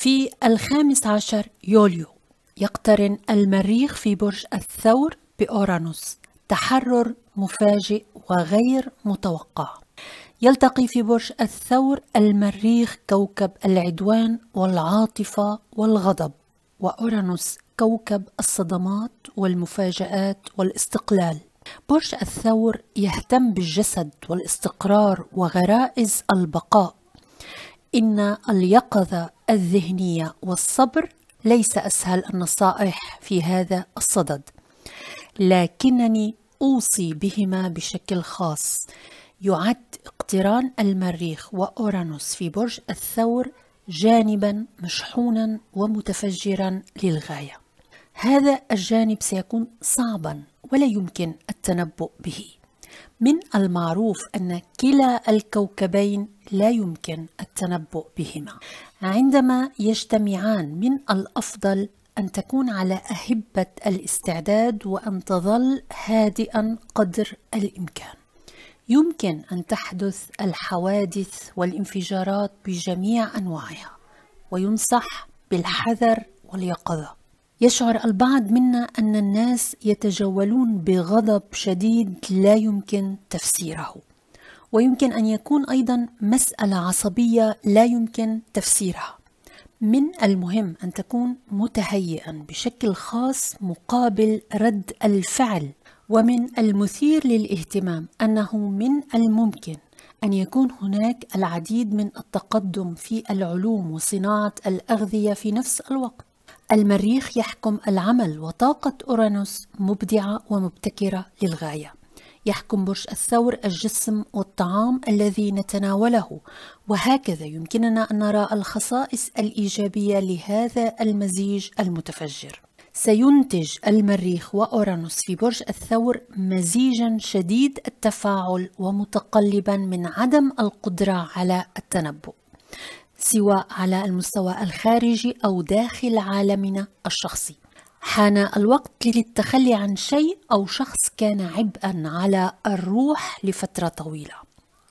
في الخامس عشر يوليو يقترن المريخ في برج الثور بأورانوس تحرر مفاجئ وغير متوقع يلتقي في برج الثور المريخ كوكب العدوان والعاطفة والغضب وأورانوس كوكب الصدمات والمفاجآت والاستقلال برج الثور يهتم بالجسد والاستقرار وغرائز البقاء إن اليقظة الذهنية والصبر ليس أسهل النصائح في هذا الصدد لكنني أوصي بهما بشكل خاص يعد اقتران المريخ وأورانوس في برج الثور جانبا مشحونا ومتفجرا للغاية هذا الجانب سيكون صعبا ولا يمكن التنبؤ به من المعروف أن كلا الكوكبين لا يمكن التنبؤ بهما عندما يجتمعان من الأفضل أن تكون على أهبة الاستعداد وأن تظل هادئا قدر الإمكان يمكن أن تحدث الحوادث والانفجارات بجميع أنواعها وينصح بالحذر واليقظة يشعر البعض منا أن الناس يتجولون بغضب شديد لا يمكن تفسيره ويمكن أن يكون أيضا مسألة عصبية لا يمكن تفسيرها من المهم أن تكون متهيئا بشكل خاص مقابل رد الفعل ومن المثير للاهتمام أنه من الممكن أن يكون هناك العديد من التقدم في العلوم وصناعة الأغذية في نفس الوقت المريخ يحكم العمل وطاقة أورانوس مبدعة ومبتكرة للغاية يحكم برج الثور الجسم والطعام الذي نتناوله وهكذا يمكننا أن نرى الخصائص الإيجابية لهذا المزيج المتفجر سينتج المريخ وأورانوس في برج الثور مزيجا شديد التفاعل ومتقلبا من عدم القدرة على التنبؤ سواء على المستوى الخارجي أو داخل عالمنا الشخصي حان الوقت للتخلي عن شيء أو شخص كان عبئا على الروح لفترة طويلة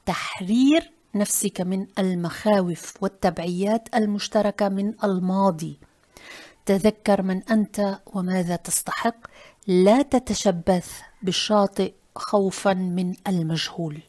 تحرير نفسك من المخاوف والتبعيات المشتركة من الماضي تذكر من أنت وماذا تستحق لا تتشبث بالشاطئ خوفا من المجهول